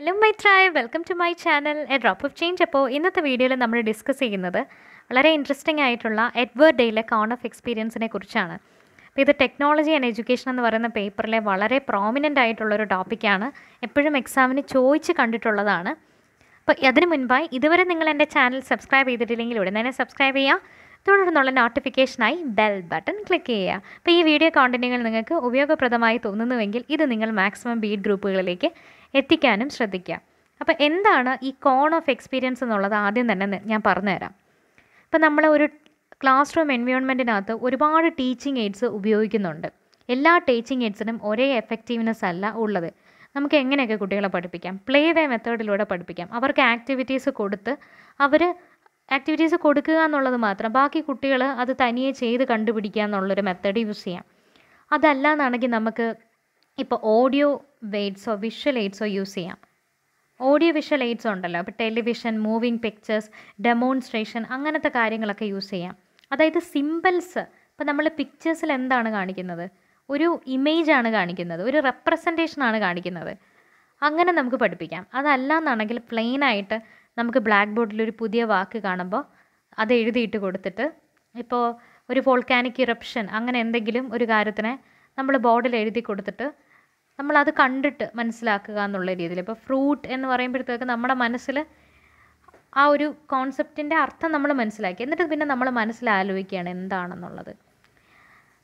hello my ട്രായ് welcome to my channel a drop of change അപ്പോൾ ഇന്നത്തെ വീഡിയോയിൽ നമ്മൾ ഡിസ്കസ് ചെയ്യുന്നത് വളരെ ഇൻട്രസ്റ്റിംഗ് ആയിട്ടുള്ള എഡ്വേർഡ് ഡേയിലെ കോൺ ഓഫ് എക്സ്പീരിയൻസിനെ കുറിച്ചാണ് അപ്പോൾ ഇത് ടെക്നോളജി ആൻഡ് എഡ്യൂക്കേഷൻ എന്ന് പറയുന്ന പേപ്പറിലെ വളരെ പ്രോമിനൻ്റ് ആയിട്ടുള്ളൊരു ടോപ്പിക്കാണ് എപ്പോഴും എക്സാമിന് ചോദിച്ച് കണ്ടിട്ടുള്ളതാണ് അപ്പോൾ അതിന് മുൻപായി ഇതുവരെ നിങ്ങൾ എൻ്റെ ചാനൽ സബ്സ്ക്രൈബ് ചെയ്തിട്ടില്ലെങ്കിൽ ഉടൻ തന്നെ സബ്സ്ക്രൈബ് ചെയ്യുക തുടർന്നുള്ള നോട്ടിഫിക്കേഷനായി ബെൽ ബട്ടൺ ക്ലിക്ക് ചെയ്യുക അപ്പോൾ ഈ വീഡിയോ കോണ്ടൻറ്റുകൾ നിങ്ങൾക്ക് ഉപയോഗപ്രദമായി തോന്നുന്നുവെങ്കിൽ ഇത് നിങ്ങൾ മാക്സിമം ബീഡ് ഗ്രൂപ്പുകളിലേക്ക് എത്തിക്കാനും ശ്രദ്ധിക്കുക അപ്പോൾ എന്താണ് ഈ കോൺ ഓഫ് എക്സ്പീരിയൻസ് എന്നുള്ളത് ആദ്യം തന്നെ ഞാൻ പറഞ്ഞുതരാം ഇപ്പം നമ്മൾ ഒരു ക്ലാസ് റൂം എൻവയോൺമെൻറ്റിനകത്ത് ഒരുപാട് ടീച്ചിങ് എയ്ഡ്സ് ഉപയോഗിക്കുന്നുണ്ട് എല്ലാ ടീച്ചിങ് എയ്ഡ്സിനും ഒരേ എഫക്റ്റീവ്നെസ് അല്ല ഉള്ളത് നമുക്ക് എങ്ങനെയൊക്കെ കുട്ടികളെ പഠിപ്പിക്കാം പ്ലേ വേ മെത്തേഡിലൂടെ പഠിപ്പിക്കാം അവർക്ക് ആക്ടിവിറ്റീസ് കൊടുത്ത് അവർ ആക്ടിവിറ്റീസ് കൊടുക്കുക എന്നുള്ളത് മാത്രം ബാക്കി കുട്ടികൾ അത് തനിയെ ചെയ്ത് കണ്ടുപിടിക്കുക എന്നുള്ളൊരു മെത്തേഡ് യൂസ് ചെയ്യാം അതല്ല എന്നാണെങ്കിൽ നമുക്ക് ഇപ്പോൾ ഓഡിയോ വെയ്ഡ്സോ വിഷ്വൽ എയ്ഡ്സോ യൂസ് ചെയ്യാം ഓഡിയോ വിഷ്വൽ എയ്ഡ്സ് ഉണ്ടല്ലോ അപ്പോൾ ടെലിവിഷൻ മൂവിങ് പിക്ചേഴ്സ് ഡെമോൺസ്ട്രേഷൻ അങ്ങനത്തെ കാര്യങ്ങളൊക്കെ യൂസ് ചെയ്യാം അതായത് സിമ്പിൾസ് ഇപ്പോൾ നമ്മൾ പിക്ചേഴ്സിൽ എന്താണ് കാണിക്കുന്നത് ഒരു ഇമേജ് ആണ് കാണിക്കുന്നത് ഒരു റെപ്രസെൻറ്റേഷൻ ആണ് കാണിക്കുന്നത് അങ്ങനെ നമുക്ക് പഠിപ്പിക്കാം അതല്ല പ്ലെയിൻ പ്ലെയിനായിട്ട് നമുക്ക് ബ്ലാക്ക് ബോർഡിൽ ഒരു പുതിയ വാക്ക് കാണുമ്പോൾ അത് എഴുതിയിട്ട് കൊടുത്തിട്ട് ഇപ്പോൾ ഒരു വോൾക്കാനിക് ഇറപ്ഷൻ അങ്ങനെ എന്തെങ്കിലും ഒരു കാര്യത്തിനെ നമ്മൾ ബോർഡിൽ എഴുതി കൊടുത്തിട്ട് നമ്മളത് കണ്ടിട്ട് മനസ്സിലാക്കുക എന്നുള്ള രീതിയിൽ ഇപ്പോൾ ഫ്രൂട്ട് എന്ന് പറയുമ്പോഴത്തേക്ക് നമ്മുടെ മനസ്സിൽ ആ ഒരു കോൺസെപ്റ്റിൻ്റെ അർത്ഥം നമ്മൾ മനസ്സിലാക്കി എന്നിട്ട് പിന്നെ നമ്മൾ മനസ്സിലാലോചിക്കുകയാണ് എന്താണെന്നുള്ളത്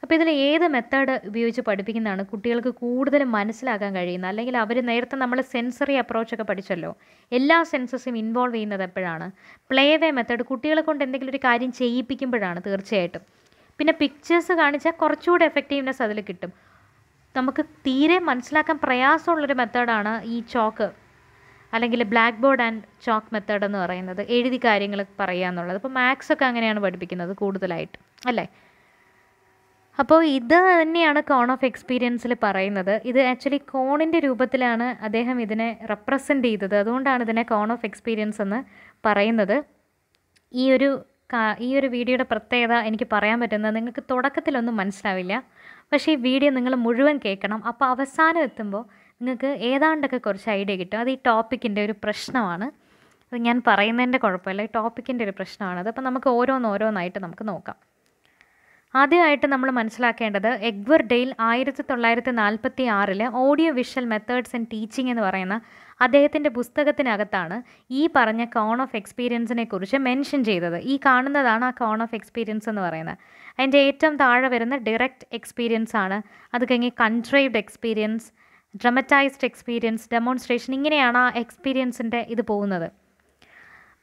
അപ്പോൾ ഇതിൽ ഏത് മെത്തേഡ് ഉപയോഗിച്ച് പഠിപ്പിക്കുന്നതാണ് കുട്ടികൾക്ക് കൂടുതൽ മനസ്സിലാക്കാൻ കഴിയുന്നത് അല്ലെങ്കിൽ അവർ നേരത്തെ നമ്മൾ സെൻസറി അപ്രോച്ചൊക്കെ പഠിച്ചല്ലോ എല്ലാ സെൻസസും ഇൻവോൾവ് ചെയ്യുന്നത് എപ്പോഴാണ് പ്ലേ വേ മെത്തേഡ് കുട്ടികളെ കൊണ്ട് എന്തെങ്കിലും ഒരു കാര്യം ചെയ്യിപ്പിക്കുമ്പോഴാണ് തീർച്ചയായിട്ടും പിന്നെ പിക്ചേഴ്സ് കാണിച്ചാൽ കുറച്ചുകൂടെ എഫക്റ്റീവ്നെസ് അതിൽ കിട്ടും നമുക്ക് തീരെ മനസ്സിലാക്കാൻ പ്രയാസമുള്ളൊരു മെത്തേഡാണ് ഈ ചോക്ക് അല്ലെങ്കിൽ blackboard and chalk method എന്ന് പറയുന്നത് എഴുതി കാര്യങ്ങൾ പറയുക എന്നുള്ളത് അപ്പോൾ മാത്സ് ഒക്കെ അങ്ങനെയാണ് പഠിപ്പിക്കുന്നത് കൂടുതലായിട്ട് അല്ലേ അപ്പോൾ ഇത് തന്നെയാണ് കോൺ ഓഫ് എക്സ്പീരിയൻസിൽ പറയുന്നത് ഇത് ആക്ച്വലി കോണിൻ്റെ രൂപത്തിലാണ് അദ്ദേഹം ഇതിനെ റെപ്രസെൻ്റ് ചെയ്തത് അതുകൊണ്ടാണ് ഇതിനെ കോൺ ഓഫ് എക്സ്പീരിയൻസ് എന്ന് പറയുന്നത് ഈ ഒരു ഈ ഒരു വീഡിയോയുടെ പ്രത്യേകത എനിക്ക് പറയാൻ പറ്റുന്നത് നിങ്ങൾക്ക് തുടക്കത്തിലൊന്നും മനസ്സിലാവില്ല പക്ഷേ ഈ വീഡിയോ നിങ്ങൾ മുഴുവൻ കേൾക്കണം അപ്പോൾ അവസാനം എത്തുമ്പോൾ നിങ്ങൾക്ക് ഏതാണ്ടൊക്കെ കുറച്ച് ഐഡിയ കിട്ടും അത് ഈ ടോപ്പിക്കിൻ്റെ ഒരു പ്രശ്നമാണ് അത് ഞാൻ പറയുന്നതിൻ്റെ കുഴപ്പമില്ല ഈ ടോപ്പിക്കിൻ്റെ ഒരു പ്രശ്നമാണ് അപ്പോൾ നമുക്ക് ഓരോന്നോരോന്നായിട്ട് നമുക്ക് നോക്കാം ആദ്യമായിട്ട് നമ്മൾ മനസ്സിലാക്കേണ്ടത് എഗ്വർ ഡെയിൽ ആയിരത്തി തൊള്ളായിരത്തി നാൽപ്പത്തി ആറിൽ audio visual methods and teaching എന്ന് പറയുന്ന അദ്ദേഹത്തിൻ്റെ പുസ്തകത്തിനകത്താണ് ഈ പറഞ്ഞ കോൺ ഓഫ് എക്സ്പീരിയൻസിനെ കുറിച്ച് മെൻഷൻ ചെയ്തത് ഈ കാണുന്നതാണ് ആ കോൺ ഓഫ് എക്സ്പീരിയൻസ് എന്ന് പറയുന്നത് അതിൻ്റെ ഏറ്റവും താഴെ വരുന്ന ഡയറക്റ്റ് എക്സ്പീരിയൻസ് ആണ് അത് കഴിഞ്ഞ് contrived experience dramatised experience demonstration ഇങ്ങനെയാണ് ആ എക്സ്പീരിയൻസിൻ്റെ ഇത് പോകുന്നത്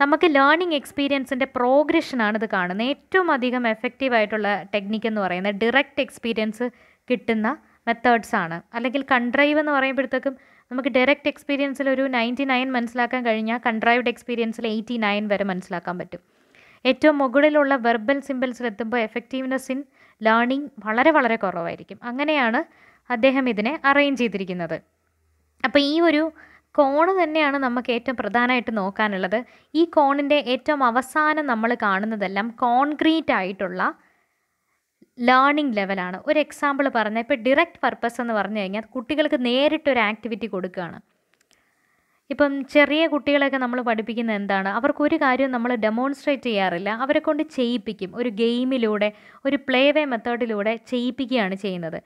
നമുക്ക് ലേണിംഗ് എക്സ്പീരിയൻസിൻ്റെ പ്രോഗ്രഷനാണ് ഇത് കാണുന്നത് ഏറ്റവും അധികം എഫക്റ്റീവ് ആയിട്ടുള്ള ടെക്നിക്ക് എന്ന് പറയുന്നത് ഡിറക്റ്റ് എക്സ്പീരിയൻസ് കിട്ടുന്ന മെത്തേഡ്സ് ആണ് അല്ലെങ്കിൽ കൺഡ്രൈവ് എന്ന് പറയുമ്പോഴത്തേക്കും നമുക്ക് ഡയറക്റ്റ് എക്സ്പീരിയൻസിൽ ഒരു നയൻറ്റി നയൻ മനസ്സിലാക്കാൻ കഴിഞ്ഞാൽ കൺഡ്രൈവ്ഡ് എക്സ്പീരിയൻസിൽ എയ്റ്റി നയൻ വരെ മനസ്സിലാക്കാൻ പറ്റും ഏറ്റവും മുകളിലുള്ള വെർബൽ എത്തുമ്പോൾ എഫക്റ്റീവ്നെസ് ഇൻ ലേണിംഗ് വളരെ വളരെ കുറവായിരിക്കും അങ്ങനെയാണ് അദ്ദേഹം ഇതിനെ അറേഞ്ച് ചെയ്തിരിക്കുന്നത് അപ്പോൾ ഈ ഒരു കോണ് തന്നെയാണ് നമുക്ക് ഏറ്റവും പ്രധാനമായിട്ട് നോക്കാനുള്ളത് ഈ കോണിൻ്റെ ഏറ്റവും അവസാനം നമ്മൾ കാണുന്നതെല്ലാം കോൺക്രീറ്റ് ആയിട്ടുള്ള ലേണിംഗ് ലെവലാണ് ഒരു എക്സാമ്പിൾ പറഞ്ഞാൽ ഇപ്പോൾ ഡിറക്റ്റ് പർപ്പസ് എന്ന് പറഞ്ഞു കഴിഞ്ഞാൽ കുട്ടികൾക്ക് നേരിട്ടൊരു ആക്ടിവിറ്റി കൊടുക്കുകയാണ് ഇപ്പം ചെറിയ കുട്ടികളെയൊക്കെ നമ്മൾ പഠിപ്പിക്കുന്നത് എന്താണ് അവർക്കൊരു കാര്യം നമ്മൾ ഡെമോൺസ്ട്രേറ്റ് ചെയ്യാറില്ല അവരെ കൊണ്ട് ചെയ്യിപ്പിക്കും ഒരു ഗെയിമിലൂടെ ഒരു പ്ലേ വേ മെത്തേഡിലൂടെ ചെയ്യിപ്പിക്കുകയാണ് ചെയ്യുന്നത്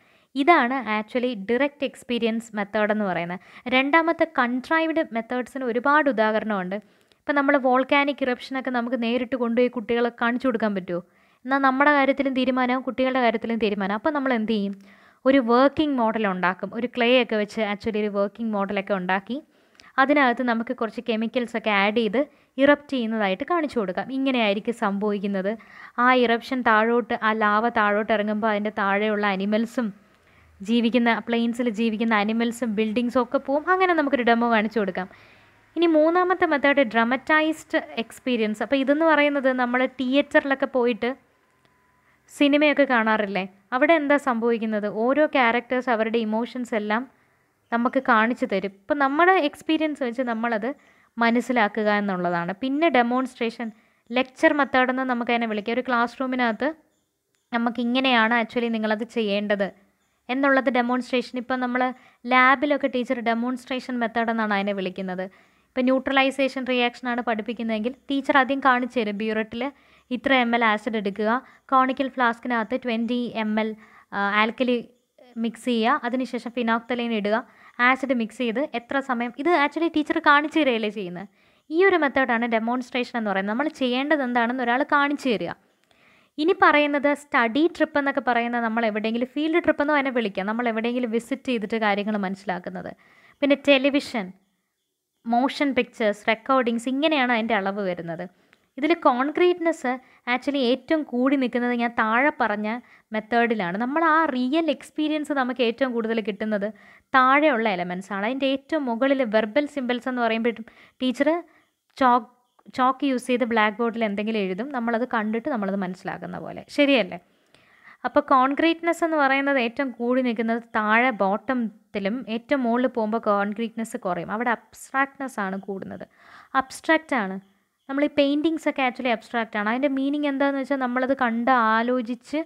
ഇതാണ് ആക്ച്വലി ഡിറക്റ്റ് എക്സ്പീരിയൻസ് മെത്തേഡ് എന്ന് പറയുന്നത് രണ്ടാമത്തെ കൺട്രൈവ്ഡ് മെത്തേഡ്സിന് ഒരുപാട് ഉദാഹരണമുണ്ട് ഇപ്പം നമ്മൾ വോൾക്കാനിക് ഇറപ്ഷനൊക്കെ നമുക്ക് നേരിട്ട് കൊണ്ടുപോയി കുട്ടികളെ കാണിച്ചു കൊടുക്കാൻ പറ്റുമോ എന്നാൽ നമ്മുടെ കാര്യത്തിലും തീരുമാനവും കുട്ടികളുടെ കാര്യത്തിലും തീരുമാനം അപ്പം നമ്മൾ എന്ത് ചെയ്യും ഒരു വർക്കിംഗ് മോഡൽ ഉണ്ടാക്കും ഒരു ക്ലേ ഒക്കെ വെച്ച് ആക്ച്വലി ഒരു വർക്കിംഗ് മോഡലൊക്കെ ഉണ്ടാക്കി അതിനകത്ത് നമുക്ക് കുറച്ച് കെമിക്കൽസൊക്കെ ആഡ് ചെയ്ത് ഇറപ്റ്റ് ചെയ്യുന്നതായിട്ട് കാണിച്ചു കൊടുക്കാം ഇങ്ങനെയായിരിക്കും സംഭവിക്കുന്നത് ആ ഇറപ്ഷൻ താഴോട്ട് ആ ലാവ താഴോട്ട് ഇറങ്ങുമ്പോൾ അതിൻ്റെ താഴെയുള്ള അനിമൽസും ജീവിക്കുന്ന പ്ലെയിൻസിൽ ജീവിക്കുന്ന അനിമൽസും ബിൽഡിങ്സും ഒക്കെ പോവും അങ്ങനെ നമുക്കൊരു ഡെമോ കാണിച്ചു കൊടുക്കാം ഇനി മൂന്നാമത്തെ മെത്തേഡ് ഡ്രമറ്റൈസ്ഡ് എക്സ്പീരിയൻസ് അപ്പോൾ ഇതെന്ന് പറയുന്നത് നമ്മൾ തിയേറ്ററിലൊക്കെ പോയിട്ട് സിനിമയൊക്കെ കാണാറില്ലേ അവിടെ എന്താ സംഭവിക്കുന്നത് ഓരോ ക്യാരക്ടേഴ്സ് അവരുടെ ഇമോഷൻസ് എല്ലാം നമുക്ക് കാണിച്ചു തരും ഇപ്പം നമ്മുടെ എക്സ്പീരിയൻസ് വെച്ച് നമ്മളത് മനസ്സിലാക്കുക എന്നുള്ളതാണ് പിന്നെ ഡെമോൺസ്ട്രേഷൻ ലെക്ചർ മെത്തേഡ് എന്ന് അതിനെ വിളിക്കാം ഒരു ക്ലാസ് റൂമിനകത്ത് നമുക്ക് ഇങ്ങനെയാണ് ആക്ച്വലി നിങ്ങളത് ചെയ്യേണ്ടത് എന്നുള്ളത് ഡെമോൺസ്ട്രേഷൻ ഇപ്പം നമ്മൾ ലാബിലൊക്കെ ടീച്ചർ ഡെമോൺസ്ട്രേഷൻ മെത്തേഡ് എന്നാണ് അതിനെ വിളിക്കുന്നത് ഇപ്പം ന്യൂട്രലൈസേഷൻ റിയാക്ഷനാണ് പഠിപ്പിക്കുന്നതെങ്കിൽ ടീച്ചർ ആദ്യം കാണിച്ചു തരും ബ്യൂററ്റിൽ ഇത്ര എം എൽ ആസിഡ് എടുക്കുക കോണിക്കൽ ഫ്ലാസ്കിനകത്ത് twenty M L alkali mix ചെയ്യുക അതിനുശേഷം ഫിനോക്തലൈൻ ഇടുക ആസിഡ് മിക്സ് ചെയ്ത് എത്ര സമയം ഇത് ആക്ച്വലി ടീച്ചർ കാണിച്ചു തരികയല്ലേ ചെയ്യുന്നത് ഈ ഒരു മെത്തേഡാണ് ഡെമോൺസ്ട്രേഷൻ എന്ന് പറയുന്നത് നമ്മൾ ചെയ്യേണ്ടത് എന്താണെന്ന് ഒരാൾ കാണിച്ചു തരിക ഇനി പറയുന്നത് സ്റ്റഡി ട്രിപ്പ് എന്നൊക്കെ പറയുന്നത് നമ്മൾ എവിടെയെങ്കിലും ഫീൽഡ് ട്രിപ്പ് എന്ന് തന്നെ വിളിക്കാം നമ്മൾ എവിടെയെങ്കിലും വിസിറ്റ് ചെയ്തിട്ട് കാര്യങ്ങൾ മനസ്സിലാക്കുന്നത് പിന്നെ ടെലിവിഷൻ മോഷൻ പിക്ചേഴ്സ് റെക്കോർഡിങ്സ് ഇങ്ങനെയാണ് അതിൻ്റെ അളവ് വരുന്നത് ഇതിൽ കോൺക്രീറ്റ്നെസ് ആക്ച്വലി ഏറ്റവും കൂടി നിൽക്കുന്നത് ഞാൻ താഴെ പറഞ്ഞ മെത്തേഡിലാണ് നമ്മൾ ആ റിയൽ എക്സ്പീരിയൻസ് നമുക്ക് ഏറ്റവും കൂടുതൽ കിട്ടുന്നത് താഴെയുള്ള എലമെൻസ് ആണ് അതിൻ്റെ ഏറ്റവും മുകളിൽ വെർബൽ സിമ്പിൾസ് എന്ന് പറയുമ്പോഴും ടീച്ചർ ചോക്ക് ചോക്ക് യൂസ് ചെയ്ത് ബ്ലാക്ക് ബോർഡിൽ എന്തെങ്കിലും എഴുതും നമ്മളത് കണ്ടിട്ട് നമ്മളത് മനസ്സിലാക്കുന്ന പോലെ ശരിയല്ലേ അപ്പോൾ കോൺക്രീറ്റ്നെസ് എന്ന് പറയുന്നത് ഏറ്റവും കൂടി നിൽക്കുന്നത് താഴെ ബോട്ടത്തിലും ഏറ്റവും മുകളിൽ പോകുമ്പോൾ കോൺക്രീറ്റ്നെസ് കുറയും അവിടെ അബ്സ്ട്രാക്ട്നെസ് ആണ് കൂടുന്നത് അബ്സ്ട്രാക്റ്റ് ആണ് നമ്മൾ ഈ പെയിൻറ്റിങ്സ് ഒക്കെ ആക്ച്വലി അബ്സ്ട്രാക്റ്റ് ആണ് അതിൻ്റെ മീനിങ് എന്താണെന്ന് വെച്ചാൽ നമ്മളത് കണ്ട് ആലോചിച്ച്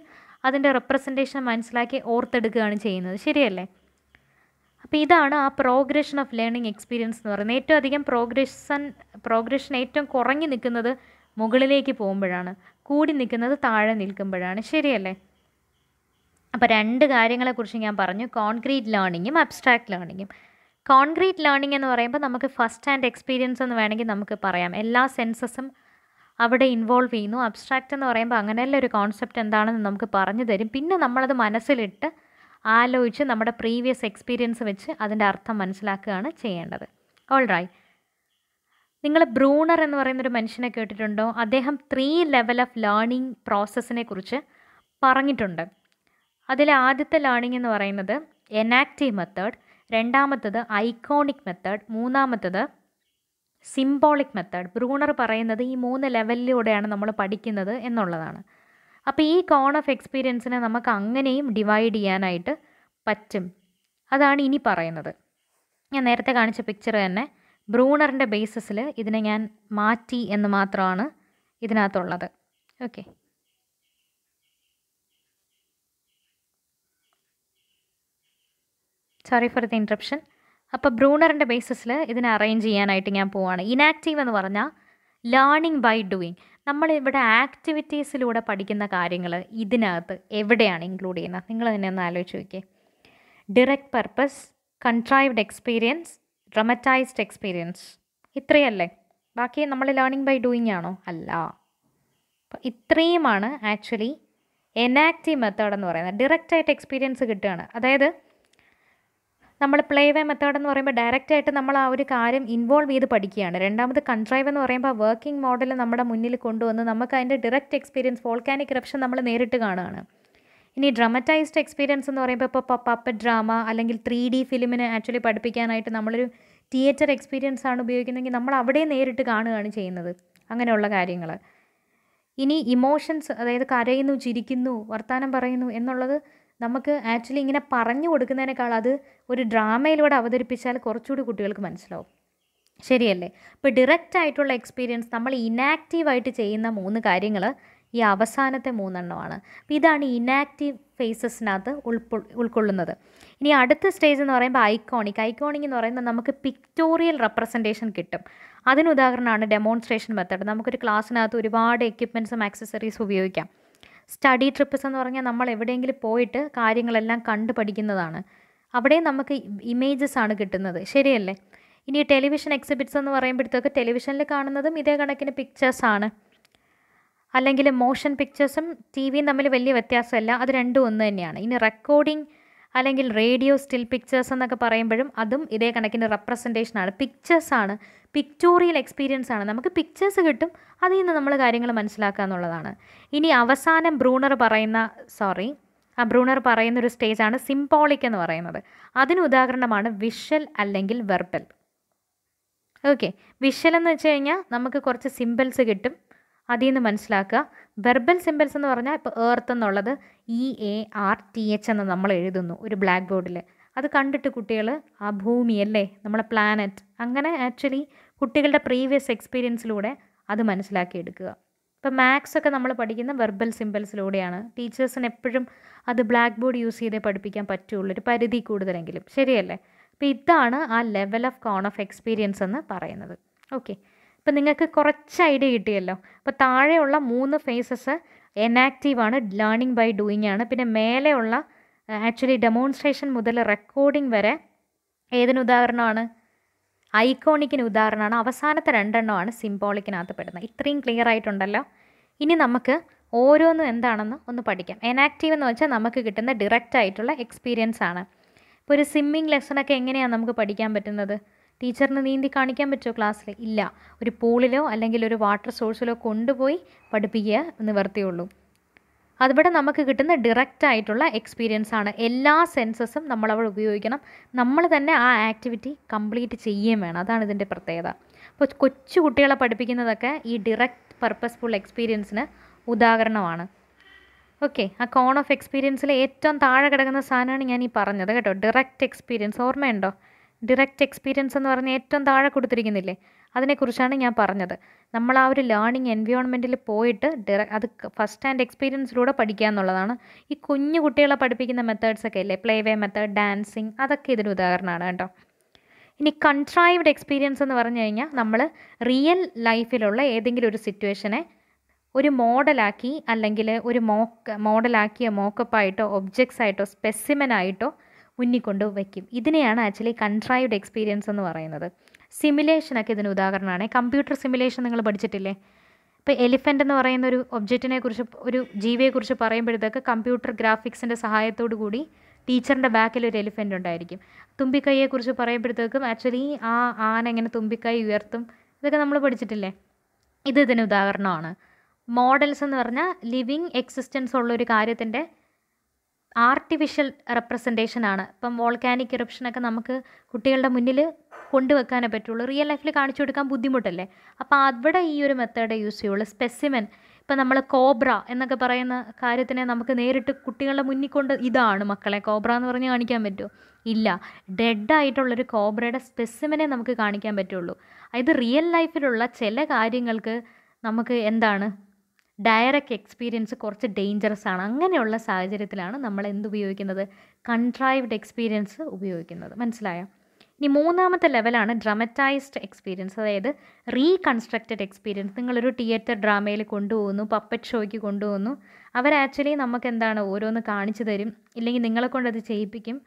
അതിൻ്റെ റെപ്രസെൻറ്റേഷൻ മനസ്സിലാക്കി ഓർത്തെടുക്കുകയാണ് ചെയ്യുന്നത് ശരിയല്ലേ അപ്പോൾ ഇതാണ് ആ പ്രോഗ്രഷൻ ഓഫ് ലേണിംഗ് എക്സ്പീരിയൻസ് എന്ന് പറയുന്നത് ഏറ്റവും അധികം പ്രോഗ്രഷൻ പ്രോഗ്രഷൻ ഏറ്റവും കുറഞ്ഞു നിൽക്കുന്നത് മുകളിലേക്ക് പോകുമ്പോഴാണ് കൂടി നിൽക്കുന്നത് താഴെ നിൽക്കുമ്പോഴാണ് ശരിയല്ലേ അപ്പോൾ രണ്ട് കാര്യങ്ങളെക്കുറിച്ച് ഞാൻ പറഞ്ഞു കോൺക്രീറ്റ് ലേണിങ്ങും അബ്സ്ട്രാക്ട് ലേണിങ്ങും കോൺക്രീറ്റ് ലേണിംഗ് എന്ന് പറയുമ്പോൾ നമുക്ക് ഫസ്റ്റ് ഹാൻഡ് എക്സ്പീരിയൻസ് എന്ന് വേണമെങ്കിൽ നമുക്ക് പറയാം എല്ലാ സെൻസസും അവിടെ ഇൻവോൾവ് ചെയ്യുന്നു അബ്സ്ട്രാക്റ്റ് എന്ന് പറയുമ്പോൾ അങ്ങനെയുള്ള ഒരു കോൺസെപ്റ്റ് എന്താണെന്ന് നമുക്ക് പറഞ്ഞു തരും പിന്നെ നമ്മളത് മനസ്സിലിട്ട് ആലോചിച്ച് നമ്മുടെ പ്രീവിയസ് എക്സ്പീരിയൻസ് വെച്ച് അതിൻ്റെ അർത്ഥം മനസ്സിലാക്കുകയാണ് ചെയ്യേണ്ടത് ഓൾ റൈ നിങ്ങൾ ബ്രൂണർ എന്ന് പറയുന്നൊരു മനുഷ്യനെ കേട്ടിട്ടുണ്ടോ അദ്ദേഹം ത്രീ ലെവൽ ഓഫ് ലേണിംഗ് പ്രോസസ്സിനെ കുറിച്ച് പറഞ്ഞിട്ടുണ്ട് അതിലെ ആദ്യത്തെ ലേണിംഗ് എന്ന് പറയുന്നത് എനാക്റ്റീവ് മെത്തേഡ് രണ്ടാമത്തത് ഐക്കോണിക് മെത്തേഡ് മൂന്നാമത്തത് സിംബോളിക് മെത്തേഡ് ബ്രൂണർ പറയുന്നത് ഈ മൂന്ന് ലെവലിലൂടെയാണ് നമ്മൾ പഠിക്കുന്നത് എന്നുള്ളതാണ് അപ്പോൾ ഈ കോൺ ഓഫ് എക്സ്പീരിയൻസിനെ നമുക്ക് അങ്ങനെയും ഡിവൈഡ് ചെയ്യാനായിട്ട് പറ്റും അതാണ് ഇനി പറയുന്നത് ഞാൻ നേരത്തെ കാണിച്ച പിക്ചർ തന്നെ ബ്രൂണറിൻ്റെ ബേസിസിൽ ഇതിനെ ഞാൻ മാറ്റി എന്ന് മാത്രമാണ് ഇതിനകത്തുള്ളത് okay sorry for the interruption അപ്പോൾ ബ്രൂണറിൻ്റെ ബേസിസിൽ ഇതിനെ അറേഞ്ച് ചെയ്യാനായിട്ട് ഞാൻ പോവാണ് ഇനാക്റ്റീവ് എന്ന് പറഞ്ഞാൽ ലേണിംഗ് ബൈ ഡൂയിങ് നമ്മളിവിടെ ആക്ടിവിറ്റീസിലൂടെ പഠിക്കുന്ന കാര്യങ്ങൾ ഇതിനകത്ത് എവിടെയാണ് ഇൻക്ലൂഡ് ചെയ്യുന്നത് നിങ്ങൾ തന്നെ ഒന്ന് ആലോചിച്ച് നോക്കിയേ direct purpose contrived experience dramatised experience ഇത്രയല്ലേ ബാക്കി നമ്മൾ ലേണിംഗ് ബൈ ഡൂയിങ് ആണോ അല്ല അപ്പോൾ ഇത്രയുമാണ് ആക്ച്വലി എനാക്റ്റീവ് മെത്തേഡ് എന്ന് പറയുന്നത് ഡിറക്റ്റായിട്ട് എക്സ്പീരിയൻസ് കിട്ടുകയാണ് അതായത് നമ്മൾ പ്ലേ വേ മെത്തേഡ് എന്ന് പറയുമ്പോൾ ഡയറക്റ്റ് ആയിട്ട് നമ്മൾ ആ ഒരു കാര്യം ഇൻവോൾവ് ചെയ്ത് പഠിക്കുകയാണ് രണ്ടാമത് കൺട്രൈവ് എന്ന് പറയുമ്പോൾ വർക്കിംഗ് മോഡൽ നമ്മുടെ മുന്നിൽ കൊണ്ടുവന്ന് നമുക്ക് അതിൻ്റെ ഡയറക്റ്റ് എക്സ്പീരിയൻസ് ഫോൾക്കാനിക് റപ്ഷൻ നമ്മൾ നേരിട്ട് കാണുകയാണ് ഇനി ഡ്രമറ്റൈസ്ഡ് എക്സ്പീരിയൻസ് എന്ന് പറയുമ്പോൾ ഇപ്പോൾ പപ്പ ഡ്രാമ അല്ലെങ്കിൽ ത്രീ ഡി ഫിലിമിനെ ആക്ച്വലി പഠിപ്പിക്കാനായിട്ട് നമ്മളൊരു തിയേറ്റർ എക്സ്പീരിയൻസ് ആണ് ഉപയോഗിക്കുന്നതെങ്കിൽ നമ്മൾ അവിടെ നേരിട്ട് കാണുകയാണ് ചെയ്യുന്നത് അങ്ങനെയുള്ള കാര്യങ്ങൾ ഇനി ഇമോഷൻസ് അതായത് കരയുന്നു ചിരിക്കുന്നു വർത്തമാനം പറയുന്നു എന്നുള്ളത് നമുക്ക് ആക്ച്വലി ഇങ്ങനെ പറഞ്ഞു കൊടുക്കുന്നതിനേക്കാൾ അത് ഒരു ഡ്രാമയിലൂടെ അവതരിപ്പിച്ചാൽ കുറച്ചുകൂടി കുട്ടികൾക്ക് മനസ്സിലാവും ശരിയല്ലേ ഇപ്പോൾ ഡിറക്റ്റ് ആയിട്ടുള്ള എക്സ്പീരിയൻസ് നമ്മൾ ഇനാക്റ്റീവായിട്ട് ചെയ്യുന്ന മൂന്ന് കാര്യങ്ങൾ ഈ അവസാനത്തെ മൂന്നെണ്ണമാണ് അപ്പോൾ ഇതാണ് ഇനാക്റ്റീവ് ഫേസസിനകത്ത് ഉൾപ്പെ ഉൾക്കൊള്ളുന്നത് ഇനി അടുത്ത സ്റ്റേജ് എന്ന് പറയുമ്പോൾ ഐക്കോണിക് ഐക്കോണിക് എന്ന് പറയുമ്പോൾ നമുക്ക് പിക്ടോറിയൽ റെപ്രസെൻറ്റേഷൻ കിട്ടും അതിന് ഉദാഹരണമാണ് ഡെമോൺസ്ട്രേഷൻ മെത്തേഡ് നമുക്കൊരു ക്ലാസ്സിനകത്ത് ഒരുപാട് എക്യുപ്മെൻറ്റ്സും ആക്സസറീസും ഉപയോഗിക്കാം സ്റ്റഡി ട്രിപ്പ്സ് എന്ന് പറഞ്ഞാൽ നമ്മൾ എവിടെയെങ്കിലും പോയിട്ട് കാര്യങ്ങളെല്ലാം കണ്ടു പഠിക്കുന്നതാണ് അവിടെ നമുക്ക് ഇമേജസ് ആണ് കിട്ടുന്നത് ശരിയല്ലേ ഇനി ടെലിവിഷൻ എക്സിബിറ്റ്സ് എന്ന് പറയുമ്പോഴത്തേക്ക് ടെലിവിഷനിൽ കാണുന്നതും ഇതേ കണക്കിന് പിക്ചേഴ്സാണ് അല്ലെങ്കിൽ മോഷൻ പിക്ചേഴ്സും ടി വിയും തമ്മിൽ വലിയ വ്യത്യാസമല്ല അത് രണ്ടും ഒന്ന് തന്നെയാണ് ഇനി റെക്കോർഡിംഗ് അല്ലെങ്കിൽ റേഡിയോ സ്റ്റിൽ പിക്ചേഴ്സ് എന്നൊക്കെ പറയുമ്പോഴും അതും ഇതേ കണക്കിന് പിക്ചേഴ്സ് ആണ് പിക്ചോറിയൽ എക്സ്പീരിയൻസ് ആണ് നമുക്ക് പിക്ചേഴ്സ് കിട്ടും അതിൽ നിന്ന് നമ്മൾ കാര്യങ്ങൾ മനസ്സിലാക്കുക എന്നുള്ളതാണ് ഇനി അവസാനം ബ്രൂണർ പറയുന്ന സോറി ആ ബ്രൂണർ പറയുന്ന ഒരു സ്റ്റേജാണ് സിംബോളിക് എന്ന് പറയുന്നത് അതിന് ഉദാഹരണമാണ് വിഷ്വൽ അല്ലെങ്കിൽ വെർബൽ ഓക്കെ വിഷ്വൽ എന്ന് വെച്ച് കഴിഞ്ഞാൽ നമുക്ക് കുറച്ച് സിമ്പിൾസ് കിട്ടും അതിൽ നിന്ന് മനസ്സിലാക്കുക വെർബൽ സിമ്പിൾസ് എന്ന് പറഞ്ഞാൽ ഇപ്പോൾ ഏർത്ത് എന്നുള്ളത് E A R T H എന്ന് നമ്മൾ എഴുതുന്നു ഒരു ബ്ലാക്ക് ബോർഡിൽ അത് കണ്ടിട്ട് കുട്ടികൾ ആ ഭൂമി അല്ലേ നമ്മളെ പ്ലാനറ്റ് അങ്ങനെ ആക്ച്വലി കുട്ടികളുടെ പ്രീവിയസ് എക്സ്പീരിയൻസിലൂടെ അത് മനസ്സിലാക്കിയെടുക്കുക ഇപ്പം മാത്സ് ഒക്കെ നമ്മൾ പഠിക്കുന്ന വെർബൽ സിമ്പിൾസിലൂടെയാണ് ടീച്ചേഴ്സിന് എപ്പോഴും അത് ബ്ലാക്ക് ബോർഡ് യൂസ് ചെയ്തേ പഠിപ്പിക്കാൻ പറ്റുള്ളൂ ഒരു പരിധി കൂടുതലെങ്കിലും ശരിയല്ലേ അപ്പോൾ ഇതാണ് ആ level of cone of experience എന്ന് പറയുന്നത് ഓക്കെ ഇപ്പം നിങ്ങൾക്ക് കുറച്ച് ഐഡിയ കിട്ടിയല്ലോ അപ്പോൾ താഴെയുള്ള മൂന്ന് ഫേസസ് എനാക്റ്റീവാണ് ലേണിംഗ് ബൈ ഡൂയിങ് ആണ് പിന്നെ മേലെയുള്ള ആക്ച്വലി ഡെമോൺസ്ട്രേഷൻ മുതൽ റെക്കോർഡിംഗ് വരെ ഏതിന് ഉദാഹരണമാണ് ഐക്കോണിക്കിന് ഉദാഹരണമാണ് അവസാനത്തെ രണ്ടെണ്ണമാണ് സിംബോളിക്കിനകത്ത് പെടുന്നത് ഇത്രയും ക്ലിയർ ആയിട്ടുണ്ടല്ലോ ഇനി നമുക്ക് ഓരോന്നും എന്താണെന്ന് ഒന്ന് പഠിക്കാം എനാക്റ്റീവ് എന്ന് വെച്ചാൽ നമുക്ക് കിട്ടുന്ന ഡിറക്റ്റ് ആയിട്ടുള്ള എക്സ്പീരിയൻസ് ആണ് ഇപ്പോൾ ഒരു സ്വിമ്മിങ് ലെസണൊക്കെ എങ്ങനെയാണ് നമുക്ക് പഠിക്കാൻ പറ്റുന്നത് ടീച്ചറിന് നീന്തി കാണിക്കാൻ പറ്റുമോ ക്ലാസ്സിൽ ഇല്ല ഒരു പൂളിലോ അല്ലെങ്കിൽ ഒരു വാട്ടർ സോഴ്സിലോ കൊണ്ടുപോയി പഠിപ്പിക്കുക നിവർത്തിയുള്ളൂ അതിവിടെ നമുക്ക് കിട്ടുന്ന ഡിറക്റ്റ് ആയിട്ടുള്ള എക്സ്പീരിയൻസ് ആണ് എല്ലാ സെൻസസും നമ്മൾ ഉപയോഗിക്കണം നമ്മൾ തന്നെ ആ ആക്ടിവിറ്റി കംപ്ലീറ്റ് ചെയ്യുകയും വേണം അതാണ് ഇതിൻ്റെ പ്രത്യേകത അപ്പോൾ കൊച്ചു കുട്ടികളെ പഠിപ്പിക്കുന്നതൊക്കെ ഈ ഡിറക്റ്റ് പർപ്പസ്ഫുൾ എക്സ്പീരിയൻസിന് ഉദാഹരണമാണ് ഓക്കെ ആ കോൺ ഓഫ് എക്സ്പീരിയൻസിലെ ഏറ്റവും താഴെ കിടക്കുന്ന സാധനമാണ് ഞാൻ ഈ പറഞ്ഞത് കേട്ടോ ഡിറക്റ്റ് എക്സ്പീരിയൻസ് ഓർമ്മയുണ്ടോ ഡിറക്റ്റ് എക്സ്പീരിയൻസ് എന്ന് പറഞ്ഞാൽ ഏറ്റവും താഴെ കൊടുത്തിരിക്കുന്നില്ലേ അതിനെക്കുറിച്ചാണ് ഞാൻ പറഞ്ഞത് നമ്മൾ ആ ഒരു ലേണിംഗ് എൻവയോൺമെൻറ്റിൽ പോയിട്ട് ഡിറ അത് ഫസ്റ്റ് ഹാൻഡ് എക്സ്പീരിയൻസിലൂടെ പഠിക്കുക എന്നുള്ളതാണ് ഈ കുഞ്ഞു കുട്ടികളെ പഠിപ്പിക്കുന്ന മെത്തേഡ്സൊക്കെ അല്ലേ പ്ലേ വേ മെത്തേഡ് ഡാൻസിങ് അതൊക്കെ ഇതിന് ഉദാഹരണമാണ് കേട്ടോ ഇനി കൺട്രൈവ്ഡ് എക്സ്പീരിയൻസ് എന്ന് പറഞ്ഞു കഴിഞ്ഞാൽ നമ്മൾ റിയൽ ലൈഫിലുള്ള ഏതെങ്കിലും ഒരു സിറ്റുവേഷനെ ഒരു മോഡലാക്കി അല്ലെങ്കിൽ ഒരു മോക്ക് മോഡലാക്കിയ മോക്കപ്പായിട്ടോ ഒബ്ജക്ട്സ് ആയിട്ടോ സ്പെസിമനായിട്ടോ മുന്നിൽ കൊണ്ട് വയ്ക്കും ഇതിനെയാണ് ആക്ച്വലി കൺട്രൈവ്ഡ് എക്സ്പീരിയൻസ് എന്ന് പറയുന്നത് സിമുലേഷനൊക്കെ ഇതിന് ഉദാഹരണമാണ് കമ്പ്യൂട്ടർ സിമുലേഷൻ നിങ്ങൾ പഠിച്ചിട്ടില്ലേ ഇപ്പോൾ എലിഫൻ്റ് എന്ന് പറയുന്ന ഒരു ഒബ്ജക്റ്റിനെ കുറിച്ച് ഒരു ജീവിയെക്കുറിച്ച് പറയുമ്പോഴത്തേക്ക് കമ്പ്യൂട്ടർ ഗ്രാഫിക്സിൻ്റെ സഹായത്തോടു കൂടി ടീച്ചറിൻ്റെ ബാക്കിൽ ഒരു എലിഫൻ്റ് ഉണ്ടായിരിക്കും തുമ്പിക്കൈയെക്കുറിച്ച് പറയുമ്പോഴത്തേക്കും ആക്ച്വലി ആ ആന എങ്ങനെ തുമ്പിക്കൈ ഉയർത്തും ഇതൊക്കെ നമ്മൾ പഠിച്ചിട്ടില്ലേ ഇത് ഇതിന് ഉദാഹരണമാണ് മോഡൽസ് എന്ന് പറഞ്ഞാൽ ലിവിങ് എക്സിസ്റ്റൻസ് ഉള്ള ഒരു കാര്യത്തിൻ്റെ ആർട്ടിഫിഷ്യൽ ആണ് ഇപ്പം വോൾക്കാനിക് ഇറപ്ഷനൊക്കെ നമുക്ക് കുട്ടികളുടെ മുന്നിൽ കൊണ്ടുവെക്കാനേ പറ്റുള്ളൂ റിയൽ ലൈഫിൽ കാണിച്ചു കൊടുക്കാൻ ബുദ്ധിമുട്ടല്ലേ അപ്പോൾ അവിടെ ഈ ഒരു മെത്തേഡ് യൂസ് ചെയ്യുള്ളൂ സ്പെസിമെൻ ഇപ്പം നമ്മൾ കോബ്ര എന്നൊക്കെ പറയുന്ന കാര്യത്തിനെ നമുക്ക് നേരിട്ട് കുട്ടികളുടെ മുന്നിൽ കൊണ്ട് ഇതാണ് മക്കളെ കോബ്ര എന്ന് പറഞ്ഞ് കാണിക്കാൻ പറ്റുമോ ഇല്ല ഡെഡ് ആയിട്ടുള്ളൊരു കോബ്രയുടെ സ്പെസിമനെ നമുക്ക് കാണിക്കാൻ പറ്റുള്ളൂ അതായത് റിയൽ ലൈഫിലുള്ള ചില കാര്യങ്ങൾക്ക് നമുക്ക് എന്താണ് ഡയറക്റ്റ് എക്സ്പീരിയൻസ് കുറച്ച് ഡേഞ്ചറസ് ആണ് അങ്ങനെയുള്ള സാഹചര്യത്തിലാണ് നമ്മൾ എന്ത് ഉപയോഗിക്കുന്നത് കൺട്രൈവ്ഡ് എക്സ്പീരിയൻസ് ഉപയോഗിക്കുന്നത് മനസ്സിലായോ ഇനി മൂന്നാമത്തെ ലെവലാണ് ഡ്രമറ്റൈസ്ഡ് എക്സ്പീരിയൻസ് അതായത് റീകൺസ്ട്രക്റ്റഡ് എക്സ്പീരിയൻസ് നിങ്ങളൊരു തിയേറ്റർ ഡ്രാമയിൽ കൊണ്ടുപോകുന്നു പപ്പറ്റ് ഷോയ്ക്ക് കൊണ്ടുപോകുന്നു അവർ ആക്ച്വലി നമുക്ക് എന്താണ് ഓരോന്ന് കാണിച്ചു തരും ഇല്ലെങ്കിൽ നിങ്ങളെ കൊണ്ടത് ചെയ്യിപ്പിക്കും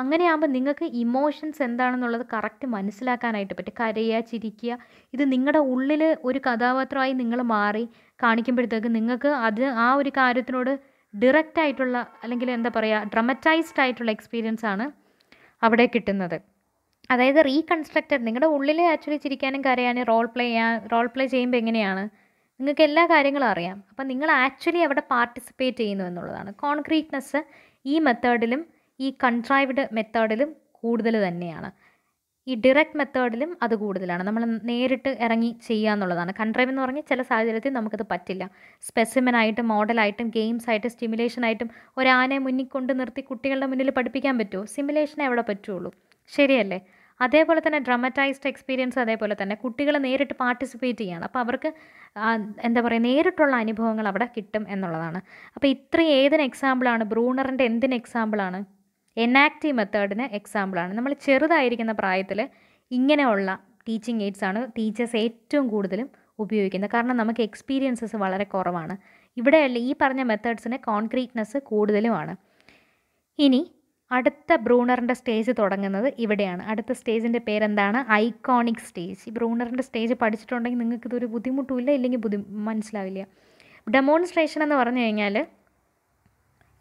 അങ്ങനെയാകുമ്പോൾ നിങ്ങൾക്ക് ഇമോഷൻസ് എന്താണെന്നുള്ളത് കറക്റ്റ് മനസ്സിലാക്കാനായിട്ട് പറ്റും കരയുക ചിരിക്കുക ഇത് നിങ്ങളുടെ ഉള്ളിൽ ഒരു കഥാപാത്രമായി നിങ്ങൾ മാറി കാണിക്കുമ്പോഴത്തേക്ക് നിങ്ങൾക്ക് അത് ആ ഒരു കാര്യത്തിനോട് ഡയറക്റ്റ് ആയിട്ടുള്ള അല്ലെങ്കിൽ എന്താ പറയുക ഡ്രമറ്റൈസ്ഡ് ആയിട്ടുള്ള എക്സ്പീരിയൻസ് ആണ് അവിടെ കിട്ടുന്നത് അതായത് റീകൺസ്ട്രക്റ്റഡ് നിങ്ങളുടെ ഉള്ളിൽ ആക്ച്വലി ചിരിക്കാനും കരയാനും റോൾ പ്ലേ ചെയ്യാൻ റോൾ പ്ലേ ചെയ്യുമ്പോൾ എങ്ങനെയാണ് നിങ്ങൾക്ക് എല്ലാ കാര്യങ്ങളും അറിയാം അപ്പം നിങ്ങൾ ആക്ച്വലി അവിടെ പാർട്ടിസിപ്പേറ്റ് ചെയ്യുന്നു എന്നുള്ളതാണ് കോൺക്രീറ്റ്നെസ് ഈ മെത്തേഡിലും ഈ കൺട്രൈവ്ഡ് മെത്തേഡിലും കൂടുതൽ തന്നെയാണ് ഈ ഡിറക്റ്റ് മെത്തേഡിലും അത് കൂടുതലാണ് നമ്മൾ നേരിട്ട് ഇറങ്ങി ചെയ്യുക എന്നുള്ളതാണ് കൺട്രൈവ് എന്ന് പറഞ്ഞാൽ ചില സാഹചര്യത്തിൽ നമുക്കത് പറ്റില്ല സ്പെസിമനായിട്ടും മോഡലായിട്ടും ഗെയിംസ് ആയിട്ടും സ്റ്റിമുലേഷൻ ആയിട്ടും ഒരാനെ മുന്നിൽ കൊണ്ട് നിർത്തി കുട്ടികളുടെ മുന്നിൽ പഠിപ്പിക്കാൻ പറ്റുമോ സിമുലേഷൻ എവിടെ പറ്റുള്ളൂ ശരിയല്ലേ അതേപോലെ തന്നെ ഡ്രമറ്റൈസ്ഡ് എക്സ്പീരിയൻസ് അതേപോലെ തന്നെ കുട്ടികൾ നേരിട്ട് പാർട്ടിസിപ്പേറ്റ് ചെയ്യുകയാണ് അപ്പോൾ അവർക്ക് എന്താ പറയുക നേരിട്ടുള്ള അനുഭവങ്ങൾ അവിടെ കിട്ടും എന്നുള്ളതാണ് അപ്പോൾ ഇത്രയും ഏതിന് എക്സാമ്പിളാണ് ബ്രൂണറിൻ്റെ എന്തിന് എക്സാമ്പിളാണ് എനാക്റ്റീവ് മെത്തേഡിന് എക്സാമ്പിളാണ് നമ്മൾ ചെറുതായിരിക്കുന്ന പ്രായത്തിൽ ഇങ്ങനെയുള്ള ടീച്ചിങ് എയ്ഡ്സ് ആണ് ടീച്ചേഴ്സ് ഏറ്റവും കൂടുതലും ഉപയോഗിക്കുന്നത് കാരണം നമുക്ക് എക്സ്പീരിയൻസസ് വളരെ കുറവാണ് ഇവിടെയല്ല ഈ പറഞ്ഞ മെത്തേഡ്സിന് കോൺക്രീറ്റ്നെസ് കൂടുതലുമാണ് ഇനി അടുത്ത ബ്രൂണറിൻ്റെ സ്റ്റേജ് തുടങ്ങുന്നത് ഇവിടെയാണ് അടുത്ത സ്റ്റേജിൻ്റെ പേരെന്താണ് ഐക്കോണിക് സ്റ്റേജ് ഈ ബ്രൂണറിൻ്റെ സ്റ്റേജ് പഠിച്ചിട്ടുണ്ടെങ്കിൽ നിങ്ങൾക്ക് ഇതൊരു ബുദ്ധിമുട്ടുമില്ല ഇല്ലെങ്കിൽ ബുദ്ധി മനസ്സിലാവില്ല ഡെമോൺസ്ട്രേഷൻ എന്ന് പറഞ്ഞു കഴിഞ്ഞാൽ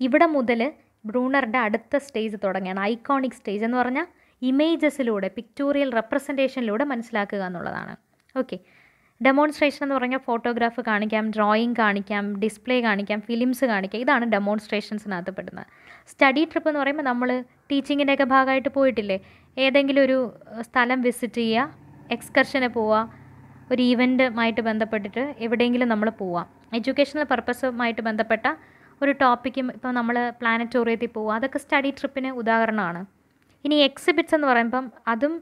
ഇവിടെ മുതൽ ബ്രൂണറുടെ അടുത്ത സ്റ്റേജ് തുടങ്ങിയാണ് ഐക്കോണിക് സ്റ്റേജ് എന്ന് പറഞ്ഞാൽ ഇമേജസിലൂടെ പിക്ചോറിയൽ റെപ്രസെൻറ്റേഷനിലൂടെ മനസ്സിലാക്കുക എന്നുള്ളതാണ് ഓക്കെ ഡെമോൺസ്ട്രേഷൻ എന്ന് പറഞ്ഞാൽ ഫോട്ടോഗ്രാഫ് കാണിക്കാം ഡ്രോയിങ് കാണിക്കാം ഡിസ്പ്ലേ കാണിക്കാം ഫിലിംസ് കാണിക്കാം ഇതാണ് ഡെമോൺസ്ട്രേഷൻസിനകത്ത് പെടുന്നത് സ്റ്റഡി ട്രിപ്പ് എന്ന് പറയുമ്പോൾ നമ്മൾ ടീച്ചിങ്ങിൻ്റെയൊക്കെ ഭാഗമായിട്ട് പോയിട്ടില്ലേ ഏതെങ്കിലും ഒരു സ്ഥലം വിസിറ്റ് ചെയ്യുക എക്സ്കർഷന് പോവുക ഒരു ഈവൻറ്റുമായിട്ട് ബന്ധപ്പെട്ടിട്ട് എവിടെയെങ്കിലും നമ്മൾ പോവാം എഡ്യൂക്കേഷണൽ പർപ്പസുമായിട്ട് ബന്ധപ്പെട്ട ഒരു ടോപ്പിക്കും ഇപ്പോൾ നമ്മൾ പ്ലാനറ്റോറിയത്തിൽ പോകുക അതൊക്കെ സ്റ്റഡി ട്രിപ്പിന് ഉദാഹരണമാണ് ഇനി എക്സിബിറ്റ്സ് എന്ന് പറയുമ്പം അതും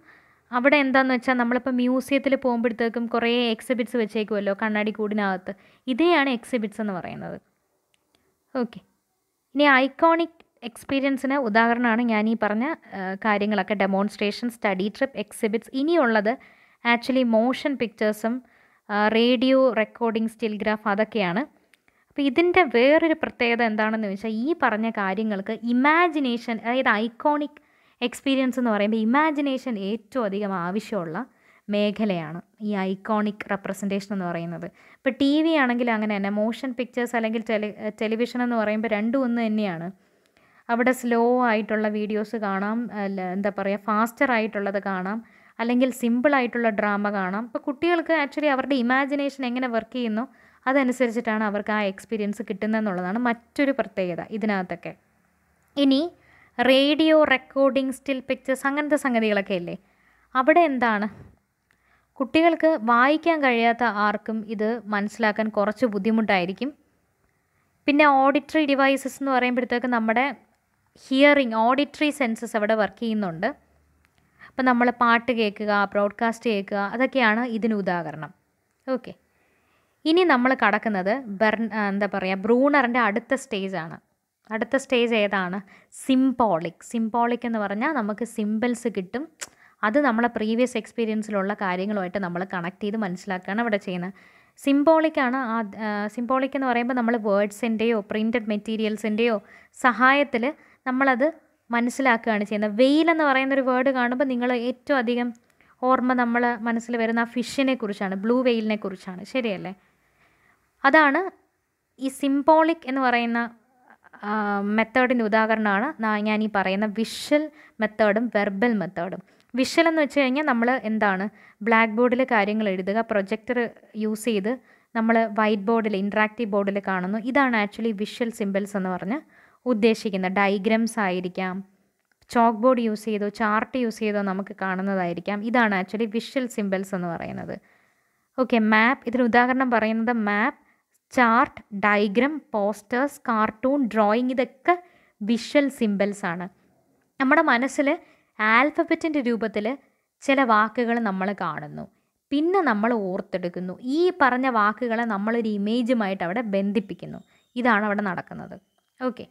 അവിടെ എന്താണെന്ന് വെച്ചാൽ നമ്മളിപ്പോൾ മ്യൂസിയത്തിൽ പോകുമ്പോഴത്തേക്കും കുറേ എക്സിബിറ്റ്സ് വെച്ചേക്കുമല്ലോ കണ്ണാടി കൂടിനകത്ത് ഇതേയാണ് എക്സിബിറ്റ്സ് എന്ന് പറയുന്നത് ഓക്കെ ഇനി ഐക്കോണിക് എക്സ്പീരിയൻസിന് ഉദാഹരണമാണ് ഞാൻ ഈ പറഞ്ഞ കാര്യങ്ങളൊക്കെ ഡെമോൺസ്ട്രേഷൻ സ്റ്റഡി ട്രിപ്പ് എക്സിബിറ്റ്സ് ഇനിയുള്ളത് ആക്ച്വലി മോഷൻ പിക്ചേഴ്സും റേഡിയോ റെക്കോർഡിംഗ് സ്റ്റിൽഗ്രാഫ് അതൊക്കെയാണ് അപ്പോൾ ഇതിൻ്റെ വേറൊരു പ്രത്യേകത എന്താണെന്ന് ചോദിച്ചാൽ ഈ പറഞ്ഞ കാര്യങ്ങൾക്ക് ഇമാജിനേഷൻ അതായത് ഐക്കോണിക് എക്സ്പീരിയൻസ് എന്ന് പറയുമ്പോൾ ഇമാജിനേഷൻ ഏറ്റവും അധികം ആവശ്യമുള്ള മേഖലയാണ് ഈ ഐക്കോണിക് റെപ്രസെൻറ്റേഷൻ എന്ന് പറയുന്നത് ഇപ്പോൾ ടി വി ആണെങ്കിൽ അങ്ങനെ തന്നെ മോഷൻ പിക്ചേഴ്സ് അല്ലെങ്കിൽ ടെലി ടെലിവിഷൻ എന്ന് പറയുമ്പോൾ രണ്ടും ഒന്ന് തന്നെയാണ് അവിടെ സ്ലോ ആയിട്ടുള്ള വീഡിയോസ് കാണാം എന്താ പറയുക ഫാസ്റ്റർ ആയിട്ടുള്ളത് കാണാം അല്ലെങ്കിൽ സിമ്പിളായിട്ടുള്ള ഡ്രാമ കാണാം ഇപ്പോൾ കുട്ടികൾക്ക് ആക്ച്വലി അവരുടെ ഇമാജിനേഷൻ എങ്ങനെ വർക്ക് ചെയ്യുന്നു അതനുസരിച്ചിട്ടാണ് അവർക്ക് ആ എക്സ്പീരിയൻസ് കിട്ടുന്നതെന്നുള്ളതാണ് മറ്റൊരു പ്രത്യേകത ഇതിനകത്തൊക്കെ ഇനി റേഡിയോ റെക്കോർഡിംഗ് സ്റ്റിൽ പിക്ചേഴ്സ് അങ്ങനത്തെ സംഗതികളൊക്കെ അല്ലേ അവിടെ എന്താണ് കുട്ടികൾക്ക് വായിക്കാൻ കഴിയാത്ത ആർക്കും ഇത് മനസ്സിലാക്കാൻ കുറച്ച് ബുദ്ധിമുട്ടായിരിക്കും പിന്നെ ഓഡിറ്ററി ഡിവൈസസ് എന്ന് പറയുമ്പോഴത്തേക്ക് നമ്മുടെ ഹിയറിങ് ഓഡിറ്ററി സെൻസസ് അവിടെ വർക്ക് ചെയ്യുന്നുണ്ട് അപ്പം നമ്മൾ പാട്ട് കേൾക്കുക ബ്രോഡ്കാസ്റ്റ് കേൾക്കുക അതൊക്കെയാണ് ഇതിന് ഉദാഹരണം ഓക്കെ ഇനി നമ്മൾ കടക്കുന്നത് ബെർ എന്താ പറയുക ബ്രൂണറിൻ്റെ അടുത്ത സ്റ്റേജാണ് അടുത്ത സ്റ്റേജ് ഏതാണ് സിംബോളിക് സിംബോളിക് എന്ന് പറഞ്ഞാൽ നമുക്ക് സിമ്പിൾസ് കിട്ടും അത് നമ്മളെ പ്രീവിയസ് എക്സ്പീരിയൻസിലുള്ള കാര്യങ്ങളുമായിട്ട് നമ്മൾ കണക്ട് ചെയ്ത് മനസ്സിലാക്കുകയാണ് ഇവിടെ ചെയ്യുന്നത് സിംബോളിക്കാണ് ആ സിംബോളിക് എന്ന് പറയുമ്പോൾ നമ്മൾ വേർഡ്സിൻ്റെയോ പ്രിൻറ്റഡ് മെറ്റീരിയൽസിൻ്റെയോ സഹായത്തിൽ നമ്മളത് മനസ്സിലാക്കുകയാണ് ചെയ്യുന്നത് വെയിൽ എന്ന് പറയുന്നൊരു വേർഡ് കാണുമ്പോൾ നിങ്ങൾ ഏറ്റവും അധികം ഓർമ്മ നമ്മൾ മനസ്സിൽ വരുന്ന ആ ഫിഷിനെ കുറിച്ചാണ് ബ്ലൂ വെയിലിനെ കുറിച്ചാണ് ശരിയല്ലേ അതാണ് ഈ സിംബോളിക് എന്ന് പറയുന്ന മെത്തേഡിൻ്റെ ഉദാഹരണമാണ് ഞാൻ ഈ പറയുന്ന വിഷ്വൽ മെത്തേഡും വെർബൽ മെത്തേഡും വിഷ്വൽ എന്ന് വെച്ച് കഴിഞ്ഞാൽ നമ്മൾ എന്താണ് ബ്ലാക്ക് ബോർഡിൽ കാര്യങ്ങൾ എഴുതുക പ്രൊജക്ടർ യൂസ് ചെയ്ത് നമ്മൾ വൈറ്റ് ബോർഡിൽ ഇൻട്രാക്റ്റീവ് ബോർഡിൽ കാണുന്നു ഇതാണ് ആക്ച്വലി വിഷ്വൽ സിമ്പിൾസ് എന്ന് പറഞ്ഞ് ഉദ്ദേശിക്കുന്നത് ഡയഗ്രംസ് ആയിരിക്കാം ചോക്ക് ബോർഡ് യൂസ് ചെയ്തോ ചാർട്ട് യൂസ് ചെയ്തോ നമുക്ക് കാണുന്നതായിരിക്കാം ഇതാണ് ആക്ച്വലി വിഷ്വൽ സിമ്പിൾസ് എന്ന് പറയുന്നത് ഓക്കെ മാപ്പ് ഇതിന് ഉദാഹരണം പറയുന്നത് map chart diagram posters cartoon drawing ഇതൊക്കെ വിഷ്വൽ സിമ്പിൾസ് ആണ് നമ്മുടെ മനസ്സിൽ ആൽഫബറ്റിൻ്റെ രൂപത്തിൽ ചില വാക്കുകൾ നമ്മൾ കാണുന്നു പിന്നെ നമ്മൾ ഓർത്തെടുക്കുന്നു ഈ പറഞ്ഞ വാക്കുകളെ നമ്മളൊരു ഇമേജുമായിട്ട് അവിടെ ബന്ധിപ്പിക്കുന്നു ഇതാണ് അവിടെ നടക്കുന്നത് ഓക്കെ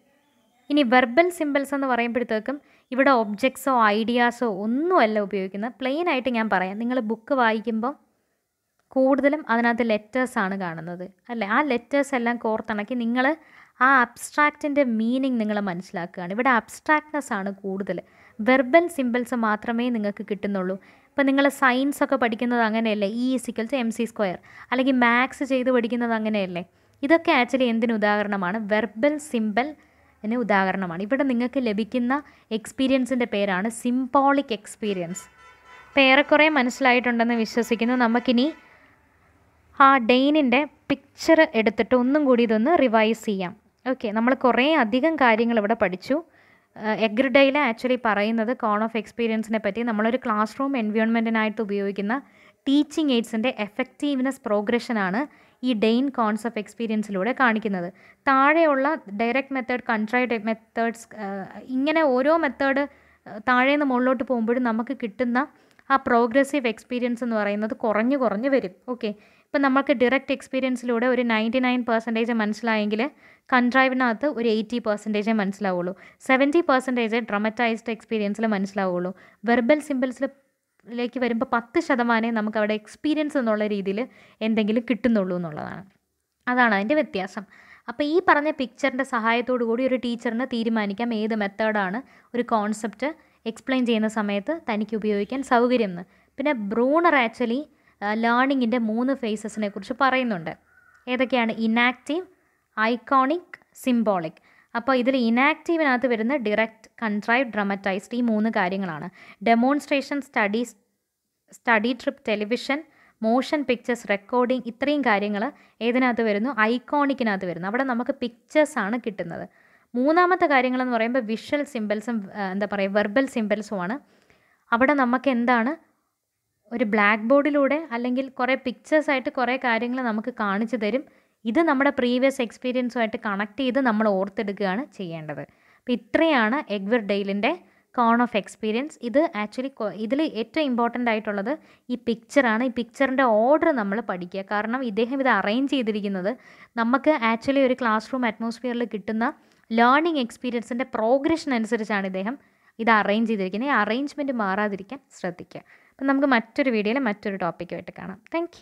ഇനി വെർബൽ സിമ്പിൾസ് എന്ന് പറയുമ്പോഴത്തേക്കും ഇവിടെ ഒബ്ജക്ട്സോ ഐഡിയാസോ ഒന്നുമല്ല ഉപയോഗിക്കുന്നത് പ്ലെയിൻ ആയിട്ട് ഞാൻ പറയാം നിങ്ങൾ ബുക്ക് വായിക്കുമ്പോൾ കൂടുതലും അതിനകത്ത് ലെറ്റേഴ്സാണ് കാണുന്നത് അല്ലേ ആ ലെറ്റേഴ്സ് എല്ലാം കോർത്തിണക്കി നിങ്ങൾ ആ അബ്സ്ട്രാക്റ്റിൻ്റെ മീനിങ് നിങ്ങൾ മനസ്സിലാക്കുകയാണ് ഇവിടെ അബ്സ്ട്രാക്ട്നെസ് ആണ് കൂടുതൽ വെർബൽ സിമ്പിൾസ് മാത്രമേ നിങ്ങൾക്ക് കിട്ടുന്നുള്ളൂ ഇപ്പം നിങ്ങൾ സയൻസ് ഒക്കെ പഠിക്കുന്നത് അങ്ങനെയല്ലേ E is equal to M C square അല്ലെങ്കിൽ മാത്സ് ചെയ്ത് പഠിക്കുന്നത് അങ്ങനെയല്ലേ ഇതൊക്കെ ആക്ച്വലി എന്തിന് ഉദാഹരണമാണ് വെർബൽ സിമ്പിൾ എന്ന ഉദാഹരണമാണ് ഇവിടെ നിങ്ങൾക്ക് ലഭിക്കുന്ന എക്സ്പീരിയൻസിൻ്റെ പേരാണ് സിംബോളിക് എക്സ്പീരിയൻസ് ഇപ്പോൾ ഏറെക്കുറെ മനസ്സിലായിട്ടുണ്ടെന്ന് വിശ്വസിക്കുന്നു നമുക്കിനി ആ ഡെയിനിൻ്റെ പിക്ചർ എടുത്തിട്ട് ഒന്നും കൂടി ഇതൊന്ന് റിവൈസ് ചെയ്യാം ഓക്കെ നമ്മൾ കുറേ അധികം കാര്യങ്ങൾ ഇവിടെ പഠിച്ചു എഗ്രിഡയിൽ ആക്ച്വലി പറയുന്നത് കോൺ ഓഫ് എക്സ്പീരിയൻസിനെ പറ്റി നമ്മളൊരു ക്ലാസ് റൂം എൻവയോൺമെൻറ്റിനായിട്ട് ഉപയോഗിക്കുന്ന ടീച്ചിങ് എയ്ഡ്സിൻ്റെ എഫക്റ്റീവ്നെസ് പ്രോഗ്രഷനാണ് ഈ ഡെയിൻ കോൺസ് ഓഫ് എക്സ്പീരിയൻസിലൂടെ കാണിക്കുന്നത് താഴെയുള്ള ഡയറക്റ്റ് മെത്തേഡ് കൺട്രൈഡ് മെത്തേഡ്സ് ഇങ്ങനെ ഓരോ മെത്തേഡ് താഴെ നിന്ന് മുകളിലോട്ട് പോകുമ്പോഴും നമുക്ക് കിട്ടുന്ന ആ പ്രോഗ്രസീവ് എക്സ്പീരിയൻസ് എന്ന് പറയുന്നത് കുറഞ്ഞു കുറഞ്ഞു വരും ഓക്കെ ഇപ്പം നമുക്ക് ഡയറക്റ്റ് എക്സ്പീരിയൻസിലൂടെ ഒരു നയൻറ്റി നയൻ പെർസെൻറ്റേജ് മനസ്സിലായെങ്കിൽ കൺട്രൈവിനകത്ത് ഒരു എയ്റ്റി പെർസെൻറ്റേജ് മനസ്സിലാവുള്ളൂ സെവൻറ്റി പെർസെൻറ്റേജ് ഡ്രമറ്റൈസ്ഡ് എക്സ്പീരിയൻസിൽ മനസ്സിലാവുള്ളൂ വെർബൽ സിമ്പിൾസിൽ ലേക്ക് വരുമ്പോൾ പത്ത് ശതമാനമേ നമുക്ക് അവിടെ എക്സ്പീരിയൻസ് എന്നുള്ള രീതിയിൽ എന്തെങ്കിലും കിട്ടുന്നുള്ളൂ എന്നുള്ളതാണ് അതാണ് അതിൻ്റെ വ്യത്യാസം അപ്പോൾ ഈ പറഞ്ഞ പിക്ചറിൻ്റെ സഹായത്തോടു കൂടി ഒരു ടീച്ചറിന് തീരുമാനിക്കാം ഏത് മെത്തേഡാണ് ഒരു കോൺസെപ്റ്റ് എക്സ്പ്ലെയിൻ ചെയ്യുന്ന സമയത്ത് തനിക്ക് ഉപയോഗിക്കാൻ സൗകര്യം എന്ന് പിന്നെ ബ്രൂണർ ആക്ച്വലി ലേണിങ്ങിൻ്റെ മൂന്ന് ഫേസസിനെ കുറിച്ച് പറയുന്നുണ്ട് ഏതൊക്കെയാണ് ഇനാക്റ്റീവ് ഐക്കോണിക് സിംബോളിക് അപ്പോൾ ഇതിൽ ഇനാക്റ്റീവിനകത്ത് വരുന്ന ഡിറക്റ്റ് കൺട്രൈവ് ഡ്രമറ്റൈസ്ഡ് ഈ മൂന്ന് കാര്യങ്ങളാണ് demonstration study study trip television motion pictures recording ഇത്രയും കാര്യങ്ങൾ ഏതിനകത്ത് വരുന്നു ഐക്കോണിക്കിനകത്ത് വരുന്നു അവിടെ നമുക്ക് പിക്ചേഴ്സാണ് കിട്ടുന്നത് മൂന്നാമത്തെ കാര്യങ്ങളെന്ന് പറയുമ്പോൾ വിഷ്വൽ സിമ്പിൾസും എന്താ പറയുക വെർബൽ സിമ്പിൾസുമാണ് അവിടെ നമുക്ക് എന്താണ് ഒരു ബ്ലാക്ക് ബോർഡിലൂടെ അല്ലെങ്കിൽ കുറേ പിക്ചേഴ്സായിട്ട് കുറേ കാര്യങ്ങൾ നമുക്ക് കാണിച്ചു തരും ഇത് നമ്മുടെ പ്രീവിയസ് എക്സ്പീരിയൻസുമായിട്ട് കണക്ട് ചെയ്ത് നമ്മൾ ഓർത്തെടുക്കുകയാണ് ചെയ്യേണ്ടത് അപ്പോൾ ഇത്രയാണ് എഗ്വിർ ഡെയിലിൻ്റെ കോൺ ഓഫ് എക്സ്പീരിയൻസ് ഇത് ആക്ച്വലി ഇതിൽ ഏറ്റവും ഇമ്പോർട്ടൻ്റ് ആയിട്ടുള്ളത് ഈ പിക്ചറാണ് ഈ പിക്ചറിൻ്റെ ഓർഡർ നമ്മൾ പഠിക്കുക കാരണം ഇദ്ദേഹം ഇത് അറേഞ്ച് ചെയ്തിരിക്കുന്നത് നമുക്ക് ആക്ച്വലി ഒരു ക്ലാസ് റൂം അറ്റ്മോസ്ഫിയറിൽ കിട്ടുന്ന ലേണിംഗ് എക്സ്പീരിയൻസിൻ്റെ പ്രോഗ്രഷൻ അനുസരിച്ചാണ് ഇദ്ദേഹം ഇത് അറേഞ്ച് ചെയ്തിരിക്കുന്നത് ഈ അറേഞ്ച്മെൻറ്റ് മാറാതിരിക്കാൻ ശ്രദ്ധിക്കുക അപ്പം നമുക്ക് മറ്റൊരു വീഡിയോയിൽ മറ്റൊരു ടോപ്പിക്കുമായിട്ട് കാണാം താങ്ക്